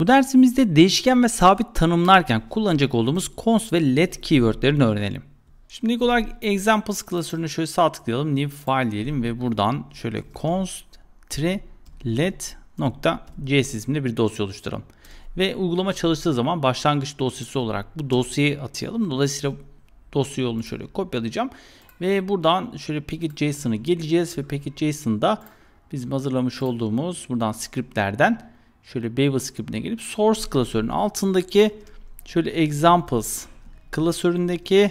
Bu dersimizde değişken ve sabit tanımlarken kullanacak olduğumuz const ve let keywordlerini öğrenelim. Şimdi ilk olarak examples klasörünü şöyle sağ tıklayalım. New file diyelim ve buradan şöyle const let .js isimli bir dosya oluşturalım. Ve uygulama çalıştığı zaman başlangıç dosyası olarak bu dosyayı atayalım. Dolayısıyla dosya yolunu şöyle kopyalayacağım. Ve buradan şöyle package.json'ı geleceğiz ve package.json'da bizim hazırlamış olduğumuz buradan scriptlerden şöyle babel scriptine gelip source klasörünün altındaki şöyle examples klasöründeki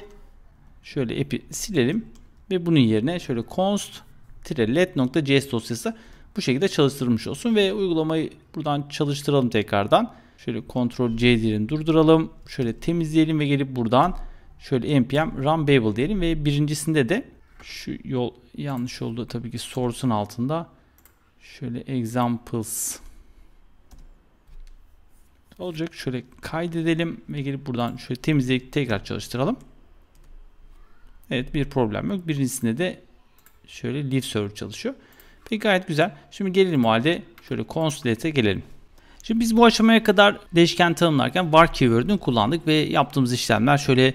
şöyle epi silelim ve bunun yerine şöyle const let.js dosyası bu şekilde çalıştırmış olsun ve uygulamayı buradan çalıştıralım tekrardan. Şöyle Ctrl C diyelim durduralım. Şöyle temizleyelim ve gelip buradan şöyle npm run babel diyelim ve birincisinde de şu yol yanlış oldu tabii ki source'un altında şöyle examples olacak. Şöyle kaydedelim ve gelip buradan şöyle temizleyip tekrar çalıştıralım. Evet bir problem yok. Birincisinde de şöyle live server çalışıyor. Peki gayet güzel. Şimdi gelelim o halde şöyle consulate'e gelelim. Şimdi biz bu aşamaya kadar değişken tanımlarken var keyword'ünü kullandık ve yaptığımız işlemler şöyle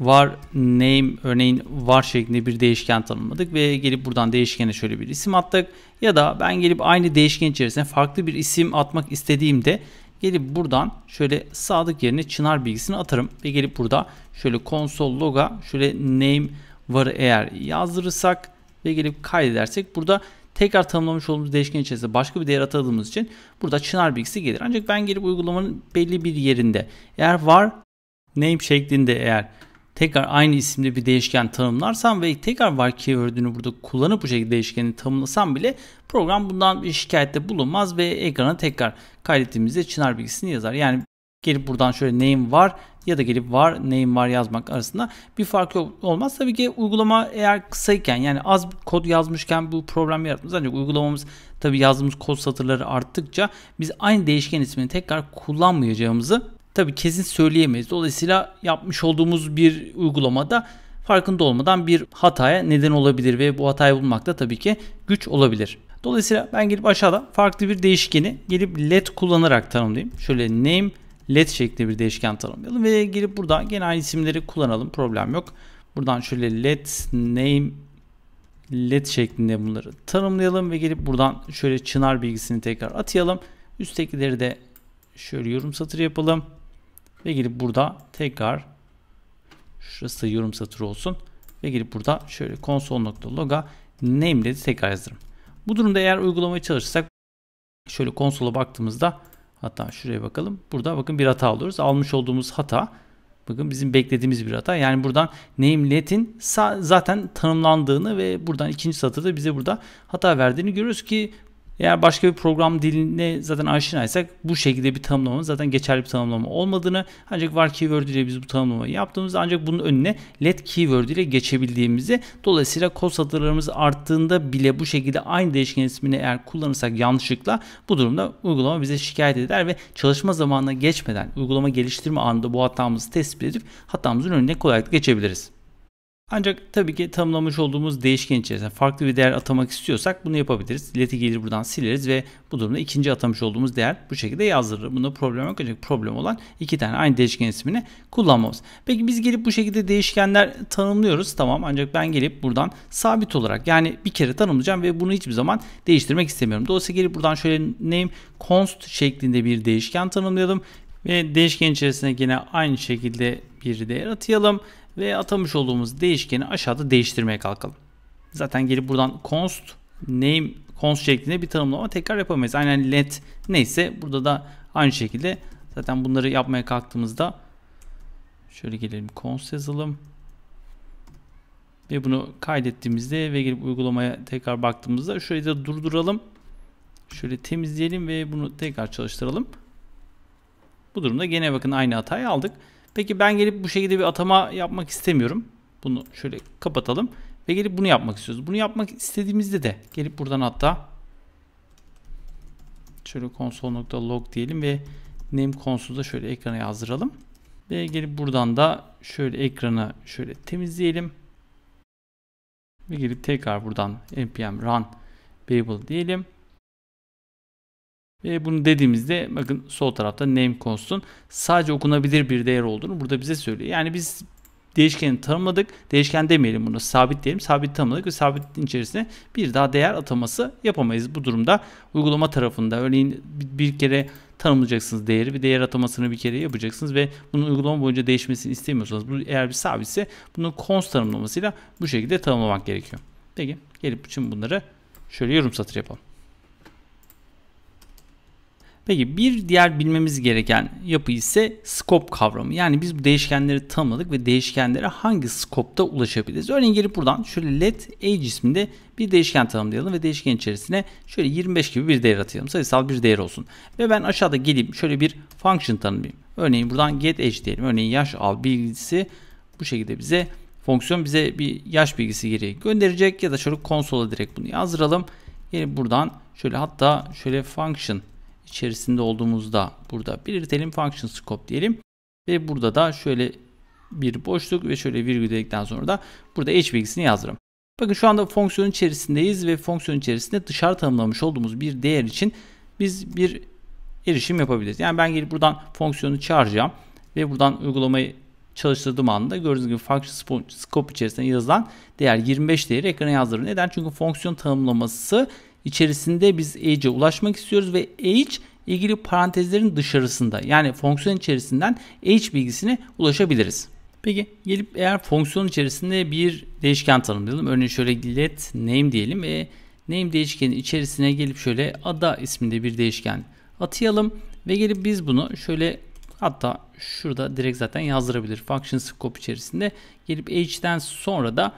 var name örneğin var şeklinde bir değişken tanımladık ve gelip buradan değişkene şöyle bir isim attık ya da ben gelip aynı değişken içerisine farklı bir isim atmak istediğimde Gelip buradan şöyle sadık yerine çınar bilgisini atarım. Ve gelip burada şöyle konsol log'a şöyle name varı eğer yazdırırsak ve gelip kaydedersek burada tekrar tanımlamış olduğumuz değişken içerisinde başka bir değer atadığımız için burada çınar bilgisi gelir. Ancak ben gelip uygulamanın belli bir yerinde eğer var name şeklinde eğer tekrar aynı isimde bir değişken tanımlarsam ve tekrar var keyword'ünü burada kullanıp bu şekilde değişkeni tanımlasam bile program bundan bir şikayette bulunmaz ve ekrana tekrar kaydettiğimizde çınar bilgisini yazar. Yani gelip buradan şöyle name var ya da gelip var name var yazmak arasında bir fark yok, olmaz. Tabii ki uygulama eğer kısayken yani az kod yazmışken bu problem yaratmaz. Ancak uygulamamız tabii yazdığımız kod satırları arttıkça biz aynı değişken ismini tekrar kullanmayacağımızı tabii kesin söyleyemeyiz. Dolayısıyla yapmış olduğumuz bir uygulamada farkında olmadan bir hataya neden olabilir ve bu hatayı bulmak da tabii ki güç olabilir. Dolayısıyla ben gelip aşağıda farklı bir değişkeni gelip led kullanarak tanımlayayım. Şöyle name led şeklinde bir değişken tanımlayalım ve gelip burada gene aynı isimleri kullanalım problem yok. Buradan şöyle led name led şeklinde bunları tanımlayalım ve gelip buradan şöyle çınar bilgisini tekrar atayalım. Üsttekileri de şöyle yorum satırı yapalım. Ve gelip burada tekrar şurası yorum satırı olsun. Ve gelip burada şöyle console.log'a name dedi tekrar yazdırım. Bu durumda eğer uygulamaya çalışırsak şöyle konsola baktığımızda hatta şuraya bakalım. Burada bakın bir hata alıyoruz. Almış olduğumuz hata bakın bizim beklediğimiz bir hata. Yani buradan namelet'in zaten tanımlandığını ve buradan ikinci satırda bize burada hata verdiğini görüyoruz ki eğer başka bir program diline zaten aşinaysak bu şekilde bir tanımlamanın zaten geçerli bir tanımlama olmadığını ancak var keyword ile biz bu tanımlamayı yaptığımızda ancak bunun önüne let keyword ile geçebildiğimizi dolayısıyla kod satırlarımız arttığında bile bu şekilde aynı değişken ismini eğer kullanırsak yanlışlıkla bu durumda uygulama bize şikayet eder ve çalışma zamanına geçmeden uygulama geliştirme anında bu hatamızı tespit edip hatamızın önüne kolaylıkla geçebiliriz. Ancak tabii ki tanımlamış olduğumuz değişken içerisinde farklı bir değer atamak istiyorsak bunu yapabiliriz. Leti gelir buradan sileriz ve bu durumda ikinci atamış olduğumuz değer bu şekilde yazdırılır. Bunda problem yok ancak problem olan iki tane aynı değişken ismini kullanmamız. Peki biz gelip bu şekilde değişkenler tanımlıyoruz tamam ancak ben gelip buradan sabit olarak yani bir kere tanımlayacağım ve bunu hiçbir zaman değiştirmek istemiyorum. Dolayısıyla gelip buradan şöyle name const şeklinde bir değişken tanımlayalım ve değişken içerisine yine aynı şekilde bir değer atayalım ve atamış olduğumuz değişkeni aşağıda değiştirmeye kalkalım. Zaten gelip buradan const name const şeklinde bir tanımlama tekrar yapamayız. Aynen let neyse burada da aynı şekilde zaten bunları yapmaya kalktığımızda şöyle gelelim const yazalım. Ve bunu kaydettiğimizde ve gelip uygulamaya tekrar baktığımızda şöyle de durduralım. Şöyle temizleyelim ve bunu tekrar çalıştıralım. Bu durumda gene bakın aynı hatayı aldık. Peki ben gelip bu şekilde bir atama yapmak istemiyorum. Bunu şöyle kapatalım. Ve gelip bunu yapmak istiyoruz. Bunu yapmak istediğimizde de gelip buradan hatta şöyle console.log diyelim ve name console'da şöyle ekrana yazdıralım. Ve gelip buradan da şöyle ekranı şöyle temizleyelim. Ve gelip tekrar buradan npm run babel diyelim. Ve bunu dediğimizde bakın sol tarafta name const'un sadece okunabilir bir değer olduğunu burada bize söylüyor. Yani biz değişkeni tanımladık. Değişken demeyelim bunu sabit diyelim. Sabit tanımladık ve sabitin içerisine bir daha değer ataması yapamayız. Bu durumda uygulama tarafında örneğin bir kere tanımlayacaksınız değeri ve değer atamasını bir kere yapacaksınız ve bunun uygulama boyunca değişmesini istemiyorsanız bu eğer bir sabitse bunun const tanımlamasıyla bu şekilde tanımlamak gerekiyor. Peki gelip için bunları şöyle yorum satır yapalım. Peki bir diğer bilmemiz gereken yapı ise scope kavramı. Yani biz bu değişkenleri tanımladık ve değişkenlere hangi scope'ta ulaşabiliriz? Örneğin gelip buradan şöyle let age isminde bir değişken tanımlayalım ve değişken içerisine şöyle 25 gibi bir değer atayalım. Sayısal bir değer olsun. Ve ben aşağıda gelip şöyle bir function tanımlayayım. Örneğin buradan get age diyelim. Örneğin yaş al bilgisi bu şekilde bize fonksiyon bize bir yaş bilgisi geri gönderecek ya da şöyle konsola direkt bunu yazdıralım. Yani buradan şöyle hatta şöyle function içerisinde olduğumuzda burada bir iritelim function scope diyelim. Ve burada da şöyle bir boşluk ve şöyle virgül dedikten sonra da burada h bilgisini yazdırım. Bakın şu anda fonksiyon içerisindeyiz ve fonksiyon içerisinde dışarı tanımlamış olduğumuz bir değer için biz bir erişim yapabiliriz. Yani ben gelip buradan fonksiyonu çağıracağım ve buradan uygulamayı çalıştırdığım anda gördüğünüz gibi function scope içerisinde yazılan değer 25 değeri ekrana yazdırır. Neden? Çünkü fonksiyon tanımlaması içerisinde biz age'e ulaşmak istiyoruz ve age ilgili parantezlerin dışarısında yani fonksiyon içerisinden age bilgisine ulaşabiliriz. Peki gelip eğer fonksiyon içerisinde bir değişken tanımlayalım. Örneğin şöyle let name diyelim ve name değişkenin içerisine gelip şöyle ada isminde bir değişken atayalım ve gelip biz bunu şöyle hatta şurada direkt zaten yazdırabilir. Function scope içerisinde gelip age'den sonra da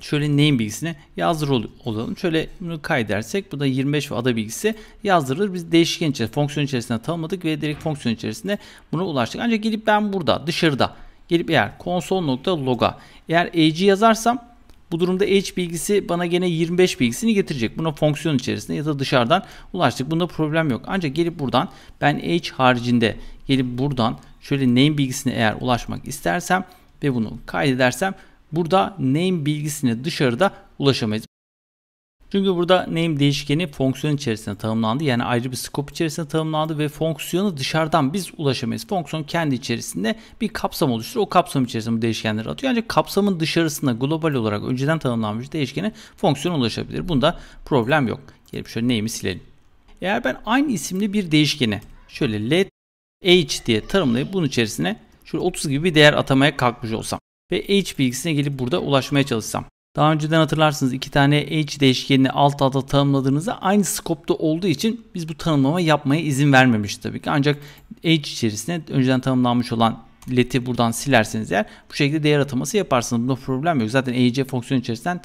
Şöyle name bilgisine yazdır olalım. Şöyle bunu kaydedersek bu da 25 ve ada bilgisi yazdırılır. Biz değişken içerisinde, fonksiyon içerisinde tanımladık ve direkt fonksiyon içerisinde buna ulaştık. Ancak gelip ben burada dışarıda gelip eğer console.log'a eğer age yazarsam bu durumda h bilgisi bana gene 25 bilgisini getirecek. Buna fonksiyon içerisinde ya da dışarıdan ulaştık. Bunda problem yok. Ancak gelip buradan ben h haricinde gelip buradan şöyle name bilgisine eğer ulaşmak istersem ve bunu kaydedersem Burada name bilgisine dışarıda ulaşamayız. Çünkü burada name değişkeni fonksiyon içerisinde tanımlandı. Yani ayrı bir scope içerisinde tanımlandı ve fonksiyonu dışarıdan biz ulaşamayız. Fonksiyon kendi içerisinde bir kapsam oluşturur. O kapsam içerisinde bu değişkenleri atıyor. Ancak kapsamın dışarısında global olarak önceden tanımlanmış değişkene fonksiyona ulaşabilir. Bunda problem yok. Gelip şöyle name'i silelim. Eğer ben aynı isimli bir değişkeni şöyle let h diye tanımlayıp bunun içerisine şöyle 30 gibi bir değer atamaya kalkmış olsam ve h bilgisine gelip burada ulaşmaya çalışsam. Daha önceden hatırlarsınız iki tane h değişkenini alt alta tanımladığınızda aynı skopta olduğu için biz bu tanımlama yapmaya izin vermemiş tabii ki. Ancak h içerisinde önceden tanımlanmış olan leti buradan silerseniz eğer bu şekilde değer ataması yaparsınız. Bunda problem yok. Zaten hc fonksiyonu içerisinden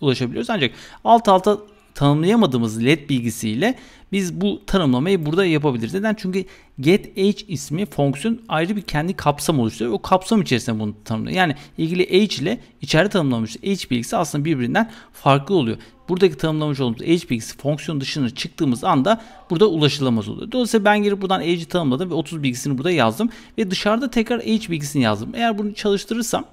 ulaşabiliyoruz. Ancak alt alta tanımlayamadığımız led bilgisiyle biz bu tanımlamayı burada yapabiliriz. Neden? Çünkü get getH ismi fonksiyon ayrı bir kendi kapsam oluşturuyor. O kapsam içerisinde bunu tanımlıyor. Yani ilgili h ile içeride tanımlamış h bilgisi aslında birbirinden farklı oluyor. Buradaki tanımlamış olduğumuz h bilgisi fonksiyon dışına çıktığımız anda burada ulaşılamaz oluyor. Dolayısıyla ben girip buradan h'i tanımladım ve 30 bilgisini burada yazdım ve dışarıda tekrar h bilgisini yazdım. Eğer bunu çalıştırırsam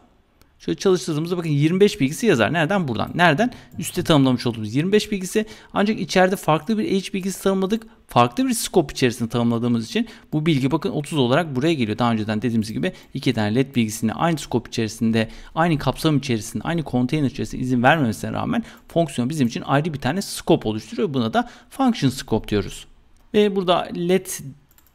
Şöyle çalıştırdığımızda bakın 25 bilgisi yazar. Nereden? Buradan. Nereden? Üste tanımlamış olduğumuz 25 bilgisi. Ancak içeride farklı bir h bilgisi tanımladık. Farklı bir scope içerisinde tanımladığımız için bu bilgi bakın 30 olarak buraya geliyor. Daha önceden dediğimiz gibi iki tane led bilgisini aynı scope içerisinde, aynı kapsam içerisinde, aynı konteyner içerisinde izin vermemesine rağmen fonksiyon bizim için ayrı bir tane scope oluşturuyor. Buna da function scope diyoruz. Ve burada led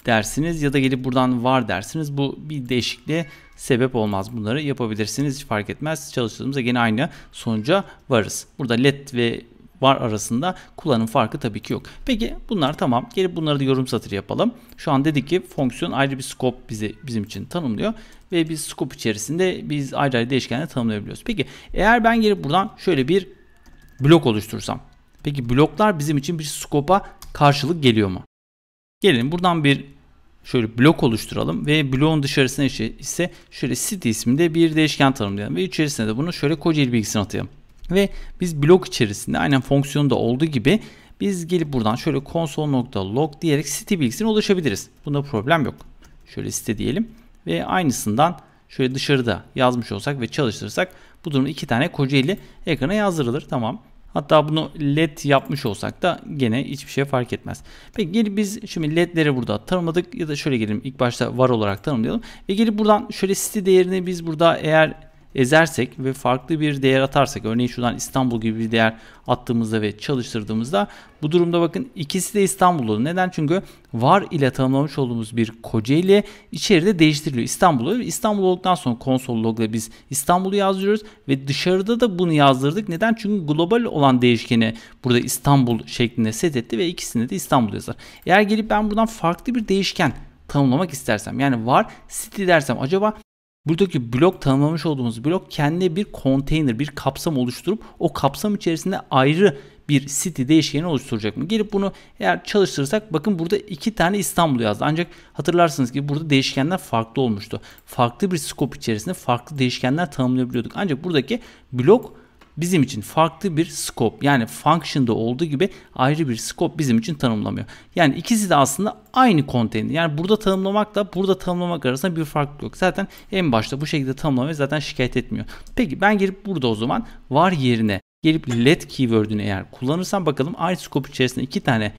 dersiniz ya da gelip buradan var dersiniz. Bu bir değişikliğe sebep olmaz. Bunları yapabilirsiniz. Hiç fark etmez. Çalıştığımızda yine aynı sonuca varız. Burada let ve var arasında kullanım farkı tabii ki yok. Peki bunlar tamam. Gelip bunları da yorum satırı yapalım. Şu an dedik ki fonksiyon ayrı bir scope bizi bizim için tanımlıyor ve biz scope içerisinde biz ayrı ayrı değişkenle tanımlayabiliyoruz. Peki eğer ben gelip buradan şöyle bir blok oluştursam. Peki bloklar bizim için bir scope'a karşılık geliyor mu? Gelin buradan bir şöyle blok oluşturalım ve bloğun dışarısına ise şöyle city isminde bir değişken tanımlayalım ve içerisine de bunu şöyle Kocaeli bilgisini atayım. Ve biz blok içerisinde aynen fonksiyonda olduğu gibi biz gelip buradan şöyle console.log diyerek city bilgisine ulaşabiliriz. Bunda problem yok. Şöyle site diyelim ve aynısından şöyle dışarıda yazmış olsak ve çalıştırırsak bu durum iki tane Kocaeli ekrana yazdırılır. Tamam. Hatta bunu led yapmış olsak da gene hiçbir şey fark etmez. Peki gelip biz şimdi ledleri burada tanımladık ya da şöyle gelelim ilk başta var olarak tanımlayalım. Ve gelip buradan şöyle site değerini biz burada eğer ezersek ve farklı bir değer atarsak örneğin şuradan İstanbul gibi bir değer attığımızda ve çalıştırdığımızda bu durumda bakın ikisi de İstanbul Neden? Çünkü var ile tanımlamış olduğumuz bir Kocaeli içeride değiştiriliyor. İstanbul'u. İstanbul olduktan sonra konsol logla biz İstanbul'u yazdırıyoruz ve dışarıda da bunu yazdırdık. Neden? Çünkü global olan değişkeni burada İstanbul şeklinde set etti ve ikisinde de İstanbul yazar. Eğer gelip ben buradan farklı bir değişken tanımlamak istersem yani var city dersem acaba Buradaki blok tanımlamış olduğumuz blok kendi bir konteyner, bir kapsam oluşturup o kapsam içerisinde ayrı bir city değişkeni oluşturacak mı? Gelip bunu eğer çalıştırırsak bakın burada iki tane İstanbul yazdı. Ancak hatırlarsınız ki burada değişkenler farklı olmuştu. Farklı bir scope içerisinde farklı değişkenler tanımlayabiliyorduk. Ancak buradaki blok bizim için farklı bir scope yani function'da olduğu gibi ayrı bir scope bizim için tanımlamıyor. Yani ikisi de aslında aynı konteyner. Yani burada tanımlamakla burada tanımlamak arasında bir fark yok. Zaten en başta bu şekilde tanımlamayı zaten şikayet etmiyor. Peki ben gelip burada o zaman var yerine gelip let keyword'ünü eğer kullanırsam bakalım aynı scope içerisinde iki tane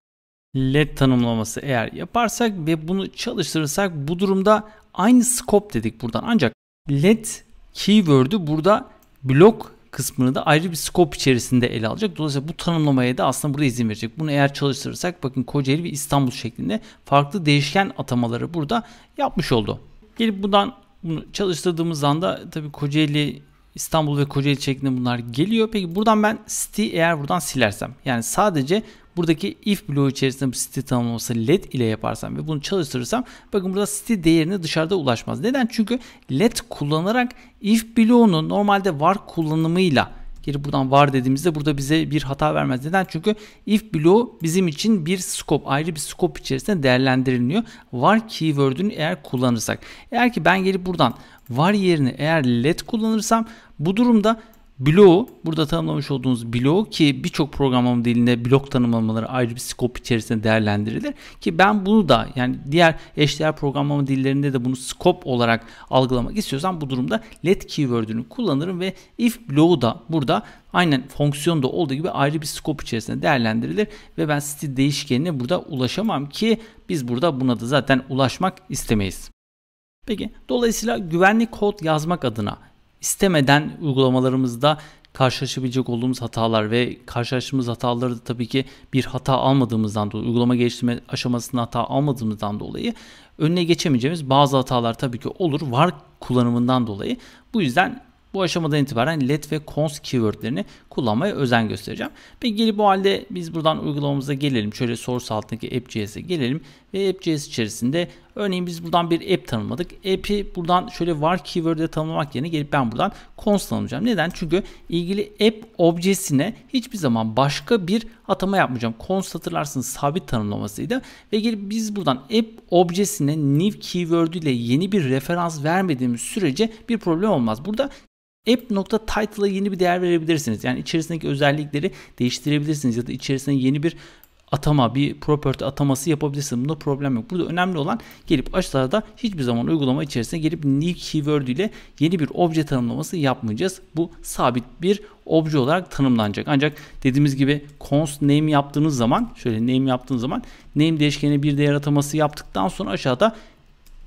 let tanımlaması eğer yaparsak ve bunu çalıştırırsak bu durumda aynı scope dedik buradan ancak let keyword'ü burada blok kısmını da ayrı bir skop içerisinde ele alacak. Dolayısıyla bu tanımlamaya da aslında burada izin verecek. Bunu eğer çalıştırırsak bakın Kocaeli ve İstanbul şeklinde farklı değişken atamaları burada yapmış oldu. Gelip buradan bunu çalıştırdığımız anda tabii Kocaeli İstanbul ve Kocaeli şeklinde bunlar geliyor. Peki buradan ben city eğer buradan silersem yani sadece buradaki if bloğu içerisinde city tanımlaması let ile yaparsam ve bunu çalıştırırsam bakın burada city değerini dışarıda ulaşmaz. Neden? Çünkü let kullanarak if bloğunu normalde var kullanımıyla Geri buradan var dediğimizde burada bize bir hata vermez. Neden? Çünkü if bloğu bizim için bir scope ayrı bir scope içerisinde değerlendiriliyor. Var keyword'ünü eğer kullanırsak. Eğer ki ben gelip buradan var yerine eğer let kullanırsam bu durumda bloğu burada tanımlamış olduğunuz bloğu ki birçok programlama dilinde blok tanımlamaları ayrı bir scope içerisinde değerlendirilir ki ben bunu da yani diğer eşdeğer programlama dillerinde de bunu scope olarak algılamak istiyorsam bu durumda let keyword'ünü kullanırım ve if bloğu da burada aynen fonksiyon da olduğu gibi ayrı bir scope içerisinde değerlendirilir ve ben stil değişkenine burada ulaşamam ki biz burada buna da zaten ulaşmak istemeyiz. Peki dolayısıyla güvenli kod yazmak adına istemeden uygulamalarımızda karşılaşabilecek olduğumuz hatalar ve karşılaştığımız hataları da tabii ki bir hata almadığımızdan dolayı, uygulama geliştirme aşamasında hata almadığımızdan dolayı önüne geçemeyeceğimiz bazı hatalar tabii ki olur var kullanımından dolayı. Bu yüzden bu aşamadan itibaren let ve const keywordlerini kullanmaya özen göstereceğim. Peki gelip bu halde biz buradan uygulamamıza gelelim. Şöyle source altındaki app.js'e gelelim ve app.js içerisinde Örneğin biz buradan bir app tanımladık. App'i buradan şöyle var keyword'e tanımlamak yerine gelip ben buradan const tanımlayacağım. Neden? Çünkü ilgili app objesine hiçbir zaman başka bir atama yapmayacağım. Const hatırlarsınız sabit tanımlamasıydı. Ve gelip biz buradan app objesine new keyword ile yeni bir referans vermediğimiz sürece bir problem olmaz. Burada app.title'a yeni bir değer verebilirsiniz. Yani içerisindeki özellikleri değiştirebilirsiniz ya da içerisine yeni bir atama, bir property ataması yapabilirsin. Bunda problem yok. Burada önemli olan gelip aşağıda hiçbir zaman uygulama içerisine gelip new keyword ile yeni bir obje tanımlaması yapmayacağız. Bu sabit bir obje olarak tanımlanacak. Ancak dediğimiz gibi const name yaptığınız zaman şöyle name yaptığınız zaman name değişkenine bir değer ataması yaptıktan sonra aşağıda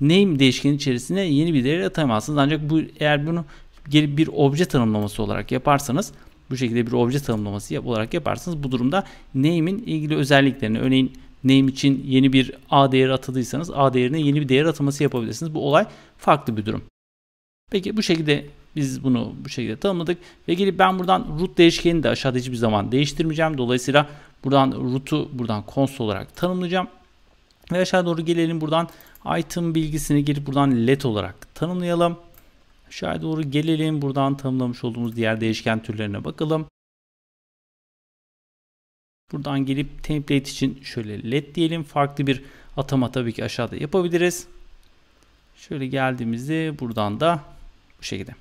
name değişkeni içerisine yeni bir değer atamazsınız. Ancak bu eğer bunu gelip bir obje tanımlaması olarak yaparsanız bu şekilde bir obje tanımlaması yap olarak yaparsanız, Bu durumda name'in ilgili özelliklerini örneğin name için yeni bir a değeri atadıysanız a değerine yeni bir değer ataması yapabilirsiniz. Bu olay farklı bir durum. Peki bu şekilde biz bunu bu şekilde tanımladık ve gelip ben buradan root değişkenini de aşağıda hiçbir zaman değiştirmeyeceğim. Dolayısıyla buradan root'u buradan console olarak tanımlayacağım. Ve aşağı doğru gelelim buradan item bilgisini girip buradan let olarak tanımlayalım aşağıya doğru gelelim. Buradan tanımlamış olduğumuz diğer değişken türlerine bakalım. Buradan gelip template için şöyle led diyelim. Farklı bir atama tabii ki aşağıda yapabiliriz. Şöyle geldiğimizde buradan da bu şekilde.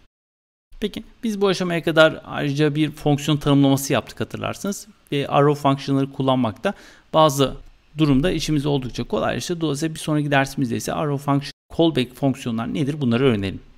Peki biz bu aşamaya kadar ayrıca bir fonksiyon tanımlaması yaptık hatırlarsınız. Ve arrow fonksiyonları kullanmakta bazı durumda işimiz oldukça kolay kolaylaştı. Dolayısıyla bir sonraki dersimizde ise arrow function, callback fonksiyonlar nedir bunları öğrenelim.